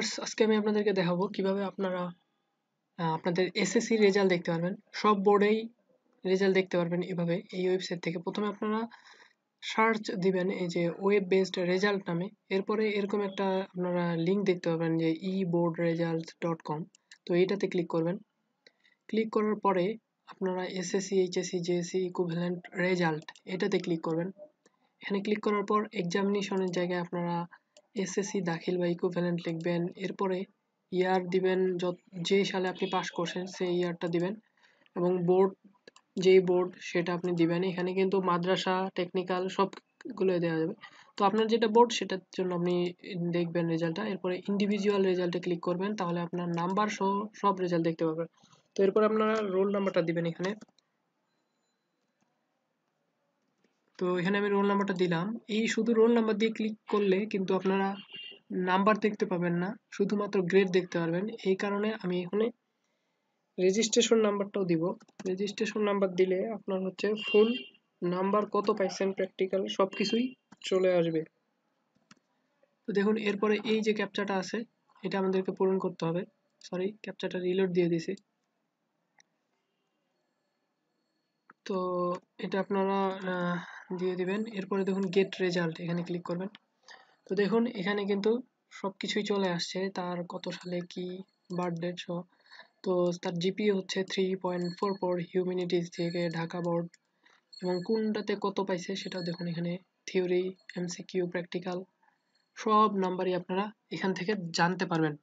viewers আজকে আমি আপনাদেরকে দেখাবো কিভাবে আপনারা আপনাদের এসএসসি রেজাল্ট দেখতে পারবেন সব বোর্ডেই রেজাল্ট দেখতে পারবেন এভাবে এই ওয়েবসাইট থেকে প্রথমে আপনারা সার্চ দিবেন এই যে ওয়েব বেসড রেজাল্ট নামে এরপরে এরকম একটা আপনারা লিঙ্ক দেখতে পাবেন যে e board result dot com তো এইটাতে ক্লিক করবেন ক্লিক করার পরে আপনারা SSC HSC JSC equivalent result এটাতে ক্লিক করবেন এখানে ক্লিক করার পর এক্সামিনেশনের জায়গায় আপনারা এসএসসি দাখিল বা ইকুভ্যালেন্ট লিখবেন এরপরে ইয়ার দিবেন যে সালে আপনি পাশ করছেন সেই ইয়ারটা দিবেন এবং বোর্ড যেই বোর্ড সেটা আপনি দিবেন এখানে কিন্তু মাদ্রাসা টেকনিক্যাল সবগুলো দেওয়া যাবে তো আপনার যেটা বোর্ড সেটার জন্য আপনি দেখবেন রেজাল্টটা এরপরে ইন্ডিভিজুয়াল রেজাল্টে ক্লিক করবেন তাহলে আপনার নাম্বার সহ সব রেজাল্ট দেখতে পাবেন তো এরপর আপনারা রোল নাম্বারটা দিবেন এখানে তো এখানে আমি রোল নাম্বারটা দিলাম এই শুধু রোল নাম্বার দিয়ে ক্লিক করলে কিন্তু আপনারা নাম্বার দেখতে পাবেন না শুধুমাত্র গ্রেড দেখতে পারবেন এই কারণে আমি এখানে রেজিস্ট্রেশন নাম্বারটাও দিব রেজিস্ট্রেশন নাম্বার দিলে আপনার হচ্ছে ফুল নাম্বার কত পাইছেন প্র্যাকটিক্যাল সব কিছুই চলে আসবে তো দেখুন এরপরে এই যে ক্যাপচাটা আছে এটা আমাদেরকে পূরণ করতে হবে সরি ক্যাপচাটা রিলোড দিয়ে দিছি তো এটা আপনারা দিয়ে দিবেন এরপরে দেখুন গেট রেজাল্ট এখানে ক্লিক করবেন তো দেখুন এখানে কিন্তু সব কিছুই চলে আসছে তার কত সালে কি বার্থডেট সহ তো তার জিপি হচ্ছে three point four four humanities থেকে ঢাকা বোর্ড এবং কোনটাতে কত পাইছে সেটা দেখুন এখানে থিওরি এমসিকিউ প্র্যাকটিক্যাল সব নাম্বারই আপনারা এখান থেকে জানতে পারবেন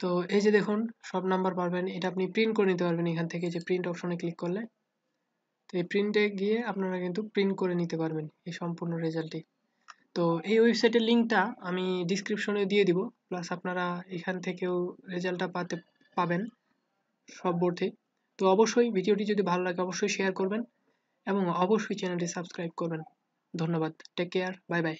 তো এই যে দেখুন সব নাম্বার পারবেন এটা আপনি প্রিন্ট করে নিতে পারবেন এখান থেকে যে প্রিন্ট অপশনে ক্লিক করলে এই প্রিন্টে গিয়ে আপনারা কিন্তু প্রিন্ট করে নিতে পারবেন এই সম্পূর্ণ রেজাল্টটি তো এই ওয়েবসাইটের লিঙ্কটা আমি ডিসক্রিপশনে দিয়ে দিব প্লাস আপনারা এখান থেকেও রেজাল্টটা পাতে পাবেন সব বোর্ডে তো অবশ্যই ভিডিওটি যদি ভালো লাগে অবশ্যই শেয়ার করবেন এবং অবশ্যই চ্যানেলটি সাবস্ক্রাইব করবেন ধন্যবাদ টেক কেয়ার বাই বাই